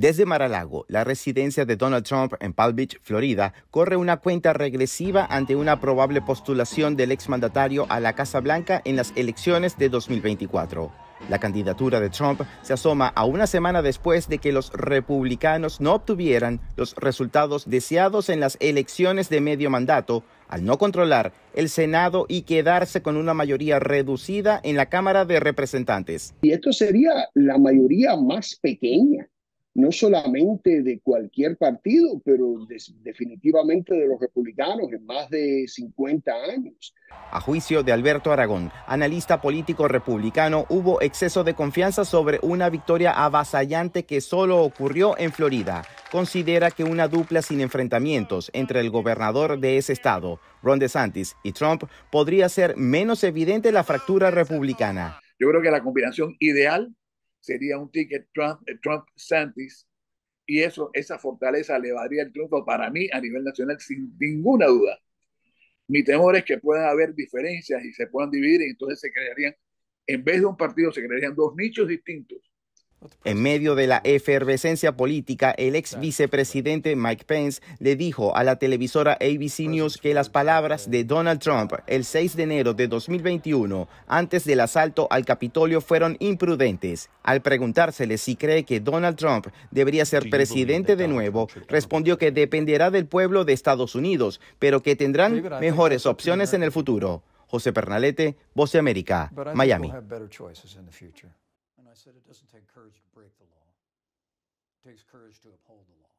Desde Maralago, la residencia de Donald Trump en Palm Beach, Florida, corre una cuenta regresiva ante una probable postulación del exmandatario a la Casa Blanca en las elecciones de 2024. La candidatura de Trump se asoma a una semana después de que los republicanos no obtuvieran los resultados deseados en las elecciones de medio mandato, al no controlar el Senado y quedarse con una mayoría reducida en la Cámara de Representantes. Y esto sería la mayoría más pequeña no solamente de cualquier partido, pero definitivamente de los republicanos en más de 50 años. A juicio de Alberto Aragón, analista político republicano, hubo exceso de confianza sobre una victoria avasallante que solo ocurrió en Florida. Considera que una dupla sin enfrentamientos entre el gobernador de ese estado, Ron DeSantis, y Trump podría ser menos evidente la fractura republicana. Yo creo que la combinación ideal sería un ticket Trump, eh, Trump Santis, y eso, esa fortaleza le daría el triunfo para mí a nivel nacional sin ninguna duda. Mi temor es que puedan haber diferencias y se puedan dividir y entonces se crearían, en vez de un partido, se crearían dos nichos distintos en medio de la efervescencia política, el ex vicepresidente Mike Pence le dijo a la televisora ABC News que las palabras de Donald Trump el 6 de enero de 2021, antes del asalto al Capitolio, fueron imprudentes. Al preguntársele si cree que Donald Trump debería ser presidente de nuevo, respondió que dependerá del pueblo de Estados Unidos, pero que tendrán mejores opciones en el futuro. José Pernalete, Voce América, Miami. I said, it doesn't take courage to break the law. It takes courage to uphold the law.